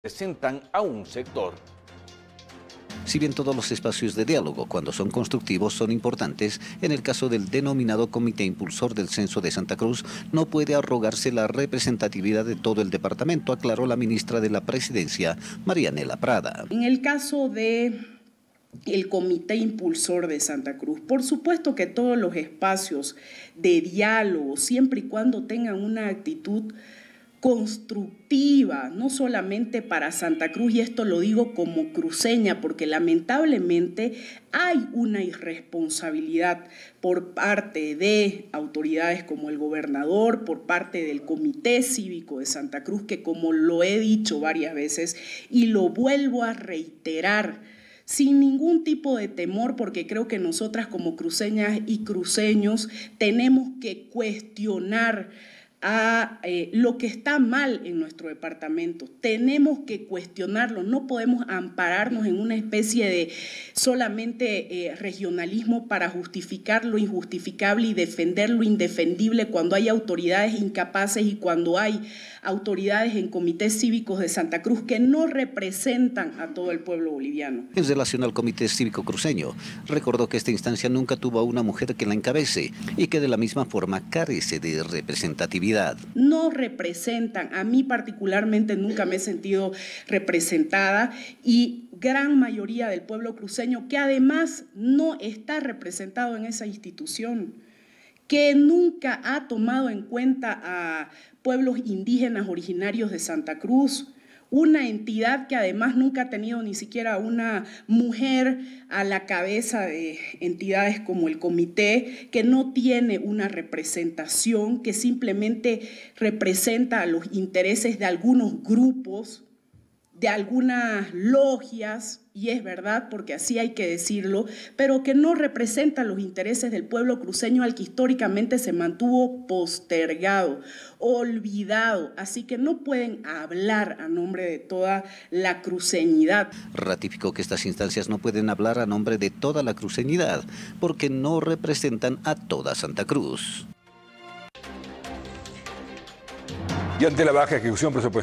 presentan a un sector. Si bien todos los espacios de diálogo, cuando son constructivos, son importantes, en el caso del denominado Comité Impulsor del Censo de Santa Cruz, no puede arrogarse la representatividad de todo el departamento, aclaró la ministra de la Presidencia, Marianela Prada. En el caso de el Comité Impulsor de Santa Cruz. Por supuesto que todos los espacios de diálogo, siempre y cuando tengan una actitud constructiva, no solamente para Santa Cruz, y esto lo digo como cruceña, porque lamentablemente hay una irresponsabilidad por parte de autoridades como el gobernador, por parte del Comité Cívico de Santa Cruz, que como lo he dicho varias veces y lo vuelvo a reiterar, sin ningún tipo de temor, porque creo que nosotras como cruceñas y cruceños tenemos que cuestionar a eh, lo que está mal en nuestro departamento. Tenemos que cuestionarlo, no podemos ampararnos en una especie de solamente eh, regionalismo para justificar lo injustificable y defender lo indefendible cuando hay autoridades incapaces y cuando hay autoridades en comités cívicos de Santa Cruz que no representan a todo el pueblo boliviano. En relación al comité cívico cruceño, recordó que esta instancia nunca tuvo a una mujer que la encabece y que de la misma forma carece de representatividad no representan, a mí particularmente nunca me he sentido representada y gran mayoría del pueblo cruceño que además no está representado en esa institución que nunca ha tomado en cuenta a pueblos indígenas originarios de Santa Cruz, una entidad que además nunca ha tenido ni siquiera una mujer a la cabeza de entidades como el comité, que no tiene una representación, que simplemente representa a los intereses de algunos grupos de algunas logias, y es verdad porque así hay que decirlo, pero que no representan los intereses del pueblo cruceño al que históricamente se mantuvo postergado, olvidado, así que no pueden hablar a nombre de toda la cruceñidad. Ratificó que estas instancias no pueden hablar a nombre de toda la cruceñidad porque no representan a toda Santa Cruz. Y ante la baja ejecución